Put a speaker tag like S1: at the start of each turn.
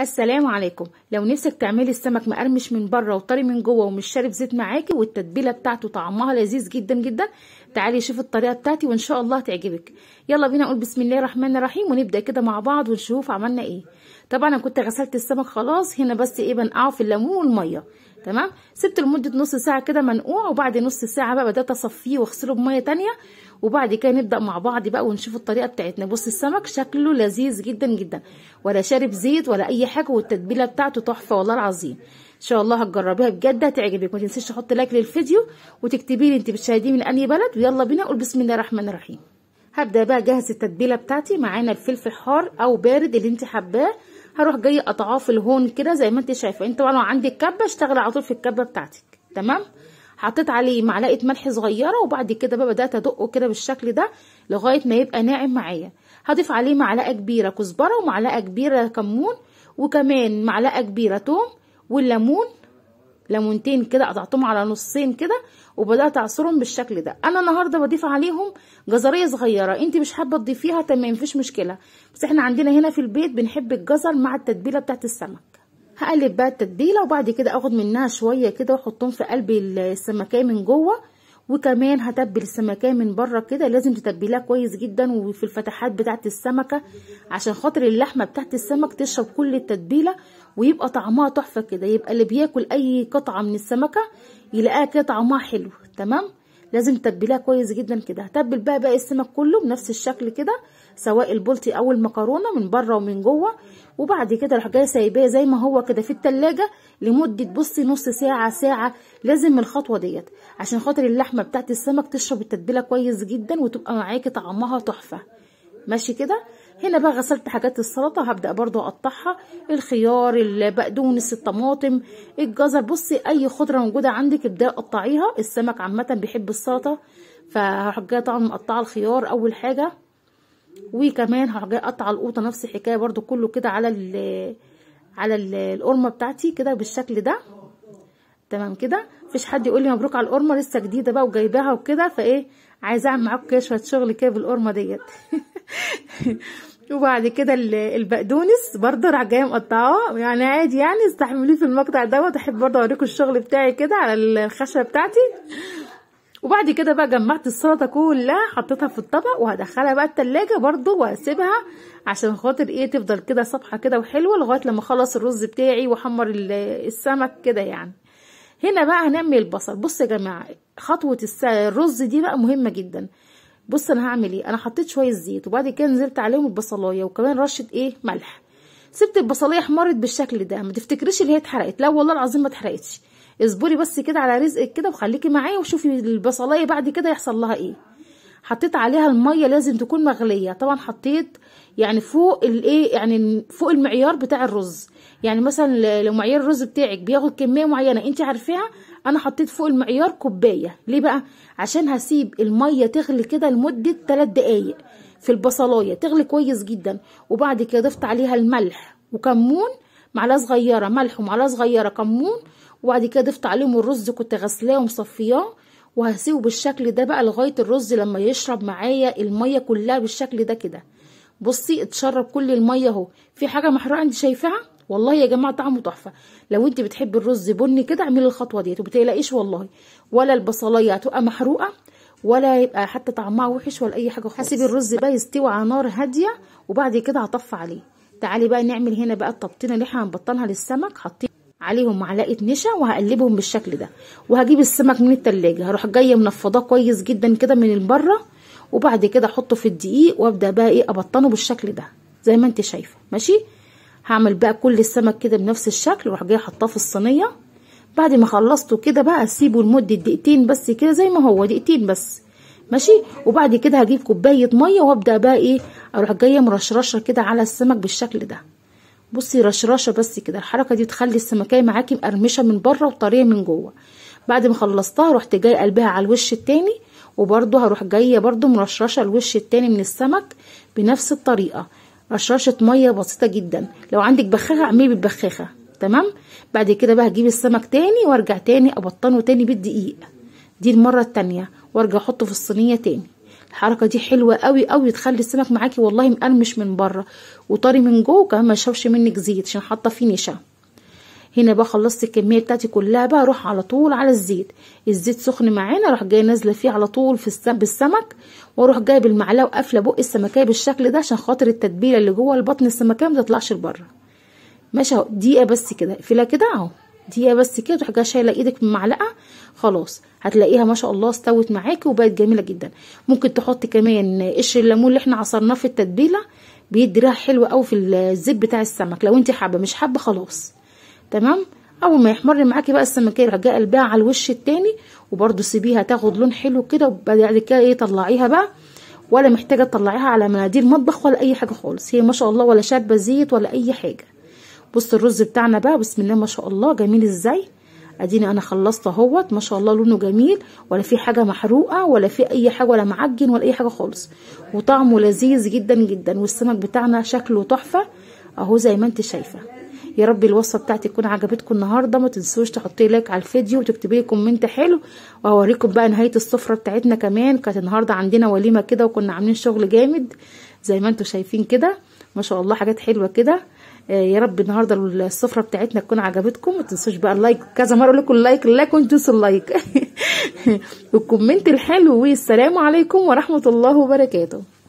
S1: السلام عليكم لو نفسك تعملي السمك مقرمش من بره وطري من جوه ومش شارب زيت معاكي والتتبيله بتاعته طعمها لذيذ جدا جدا تعالي شوفي الطريقه بتاعتي وان شاء الله هتعجبك يلا بينا نقول بسم الله الرحمن الرحيم ونبدا كده مع بعض ونشوف عملنا ايه طبعا انا كنت غسلت السمك خلاص هنا بس ايه بنقعه في الليمون والميه تمام سبته لمده نص ساعه كده منقوع وبعد نص ساعه بقى بدات اصفيه واغسله بميه تانية وبعد كده نبدا مع بعض بقى ونشوف الطريقه بتاعتنا بص السمك شكله لذيذ جدا جدا ولا شارب زيت ولا اي حاجه والتتبيله بتاعته تحفه والله العظيم ان شاء الله هتجربيها بجد هتعجبك ما تنسيش تحطي لايك للفيديو وتكتبي لي انت بتشاهديه من انهي بلد ويلا بينا نقول بسم الله الرحمن الرحيم هبدا بقى اجهز التتبيله بتاعتي معانا الفلفل حار او بارد اللي انت حباه هروح جاي قطعاه في الهون كده زي ما انت شايفه انت وانا عندي الكبه اشتغلي على طول في الكبه بتاعتك تمام حطيت عليه معلقه ملح صغيره وبعد كده بقى بدات ادقه كده بالشكل ده لغايه ما يبقى ناعم معايا هضيف عليه معلقه كبيره كزبره ومعلقه كبيره كمون وكمان معلقه كبيره توم والليمون ليمونتين كده قطعتهم على نصين كده وبدات اعصرهم بالشكل ده انا النهارده بضيف عليهم جزريه صغيره انت مش حابه تضيفيها تمام مفيش مشكله بس احنا عندنا هنا في البيت بنحب الجزر مع التتبيله بتاعت السمك هقلب بقى التتبيله وبعد كده اخد منها شويه كده واحطهم في قلب السمكيه من جوه وكمان هتبل السمكيه من بره كده لازم تتبليها كويس جدا وفي الفتحات بتاعه السمكه عشان خاطر اللحمه بتاعه السمك تشرب كل التتبيله ويبقى طعمها تحفه كده يبقى اللي بياكل اي قطعه من السمكه يلاقيها كده طعمها حلو تمام لازم تتبليها كويس جدا كده هتبل بقى باقي السمك كله بنفس الشكل كده سواء البلطي او المكرونه من بره ومن جوه وبعد كده اروح جايه سايباه زي ما هو كده في التلاجة لمده بصي نص ساعه ساعه لازم الخطوه ديت عشان خاطر اللحمه بتاعت السمك تشرب التتبيله كويس جدا وتبقى معاكي طعمها تحفه ماشي كده هنا بقى غسلت حاجات السلطه هبدا برضو اقطعها الخيار البقدونس الطماطم الجزر بصي اي خضره موجوده عندك ابداي قطعيها السمك عامه بيحب السلطه فهجاي طبعا مقطعه الخيار اول حاجه وكمان هجاي اقطع القوطه نفس الحكايه برضو كله كده على ال على القرمه بتاعتي كده بالشكل ده تمام كده مفيش حد يقول لي مبروك على القرمه لسه جديده بقى وجايباها وكده فايه عايزه اعمل معاكم كده شويه شغل كده بالقرمه ديت وبعد كده البقدونس برضه راح جايه مقطعه يعني عادي يعني استحمليه في المقطع دوت احب برضه اوريكم الشغل بتاعي كده على الخشبه بتاعتي وبعد كده بقى جمعت السلطه كلها حطيتها في الطبق وهدخلها بقى التلاجة برضه وهسيبها عشان خاطر ايه تفضل كده صبحه كده وحلوه لغايه لما اخلص الرز بتاعي واحمر السمك كده يعني هنا بقى هنعمل البصل بصوا يا جماعه خطوه الرز دي بقى مهمه جدا بص انا هعمل ايه انا حطيت شويه زيت وبعد كده نزلت عليهم البصلايه وكمان رشه ايه ملح سبت البصلايه احمرت بالشكل ده ما تفتكريش اللي هي اتحرقت لا والله العظيم ما اتحرقتش اصبري بس كده على رزقك كده وخليكي معايا وشوفي البصلايه بعد كده يحصل لها ايه حطيت عليها الميه لازم تكون مغليه طبعا حطيت يعني فوق الايه يعني فوق المعيار بتاع الرز يعني مثلا لو معيار الرز بتاعك بياخد كميه معينه انت عارفاها انا حطيت فوق المعيار كوبايه ليه بقى عشان هسيب الميه تغلي كده لمده 3 دقائق في البصلايه تغلي كويس جدا وبعد كده ضفت عليها الملح وكمون معلقه صغيره ملح ومعلقه صغيره كمون وبعد كده ضفت عليهم الرز كنت غسلاه ومصفياه وهسيبه بالشكل ده بقى لغايه الرز لما يشرب معايا الميه كلها بالشكل ده كده بصي اتشرب كل الميه اهو في حاجه محروقه انت شايفاها والله يا جماعه طعمه تحفه لو انت بتحبي الرز بني كده اعملي الخطوه ديت وما والله ولا البصلايه هتبقى محروقه ولا يبقى حتى طعمها وحش ولا اي حاجه خالص هسيب الرز بقى يستوي على نار هاديه وبعد كده هطفي عليه تعالي بقى نعمل هنا بقى الطبطينه اللي احنا هنبطنها للسمك حاطين عليهم معلقه نشا وهقلبهم بالشكل ده وهجيب السمك من التلاجة هروح جايه منفضاه كويس جدا كده من بره وبعد كده احطه في الدقيق وابدا بقى ايه ابطنه بالشكل ده زي ما انت شايفه ماشي هعمل بقى كل السمك كده بنفس الشكل واروح جايه حطاه في الصينيه بعد ما خلصته كده بقى اسيبه لمده دقيقتين بس كده زي ما هو دقيقتين بس ماشي وبعد كده هجيب كوبايه ميه وابدا بقى ايه اروح جايه مرشرشه كده على السمك بالشكل ده بصي رشرشه بس كده الحركه دي تخلي السمكيه معاكي مقرمشه من بره وطريه من جوه بعد ما خلصتها رحت جايه قلبها على الوش التاني وبرده هروح جايه برده مرشرشه الوش التاني من السمك بنفس الطريقه رشاشة مية بسيطة جدا لو عندك بخاخة اعملي بالبخاخة تمام بعد كده بقى هجيب السمك تاني وارجع تاني ابطنه تاني بالدقيق دي المرة التانية وارجع احطه في الصينية تاني الحركه دي حلوه قوي قوي تخلي السمك معاكي والله مقرمش من بره وطري من جوه كمان ما يشربش منك زيت عشان حاطه فيه نشا هنا بقى خلصت الكميه بتاعتي كلها بقى اروح على طول على الزيت الزيت سخن معانا اروح جاي نازله فيه على طول في السم... بالسمك واروح جايب المعلقه وقافله بق السمكيه بالشكل ده عشان خاطر التتبيله اللي جوه البطن السمكيه ما تطلعش لبره ماشي اهو دقيقه بس كده اقفلها كده اهو دقيقه بس كده تروح جايه شايله ايدك بالمعلقه خلاص هتلاقيها ما شاء الله استوت معاكي وبقت جميله جدا ممكن تحطي كمان قشر الليمون اللي احنا عصرناه في التتبيله بيدي ريحه حلوه قوي في الزيت بتاع السمك لو انت حابه مش حابه خلاص تمام اول ما يحمر معاكي بقى السمكيه رح جايه قلبها على الوش التاني وبرده سيبيها تاخد لون حلو كده وبعد كده ايه طلعيها بقى ولا محتاجه تطلعيها على مناديل مطبخ ولا اي حاجه خالص هي ما شاء الله ولا شاربه زيت ولا اي حاجه بص الرز بتاعنا بقى بسم الله ما شاء الله جميل ازاي اديني انا خلصت اهوت ما شاء الله لونه جميل ولا في حاجه محروقه ولا في اي حاجه ولا معجن ولا اي حاجه خالص وطعمه لذيذ جدا جدا والسمك بتاعنا شكله تحفه اهو زي ما انت شايفه يا رب الوصفه بتاعتي تكون عجبتكم النهارده ما تنسوش تحطي لايك على الفيديو وتكتبي لي كومنت حلو وهوريكم بقى نهايه السفره بتاعتنا كمان كانت النهارده عندنا وليمه كده وكنا عاملين شغل جامد زي ما انتم شايفين كده ما شاء الله حاجات حلوه كده آه، يا رب النهارده السفره بتاعتنا تكون عجبتكم ما تنسوش بقى اللايك كذا مره اقول لكم اللايك اللايك وانتوا تنسوا اللايك والكومنت الحلو والسلام عليكم ورحمه الله وبركاته